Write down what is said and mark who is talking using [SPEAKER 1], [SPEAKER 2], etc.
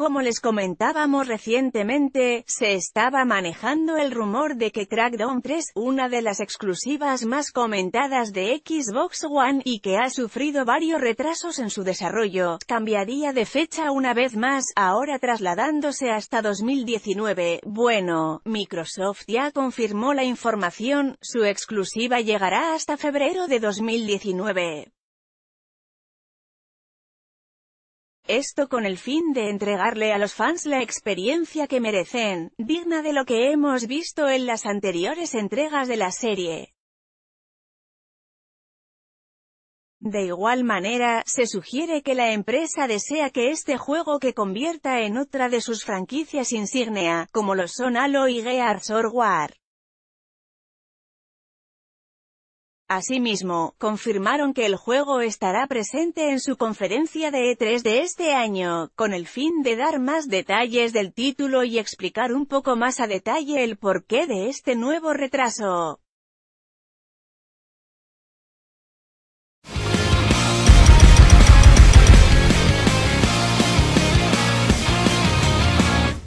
[SPEAKER 1] Como les comentábamos recientemente, se estaba manejando el rumor de que Crackdown 3, una de las exclusivas más comentadas de Xbox One y que ha sufrido varios retrasos en su desarrollo, cambiaría de fecha una vez más, ahora trasladándose hasta 2019. Bueno, Microsoft ya confirmó la información, su exclusiva llegará hasta febrero de 2019. esto con el fin de entregarle a los fans la experiencia que merecen, digna de lo que hemos visto en las anteriores entregas de la serie. De igual manera, se sugiere que la empresa desea que este juego que convierta en otra de sus franquicias insignia, como lo son Halo y Gears of War. Asimismo, confirmaron que el juego estará presente en su conferencia de E3 de este año, con el fin de dar más detalles del título y explicar un poco más a detalle el porqué de este nuevo retraso.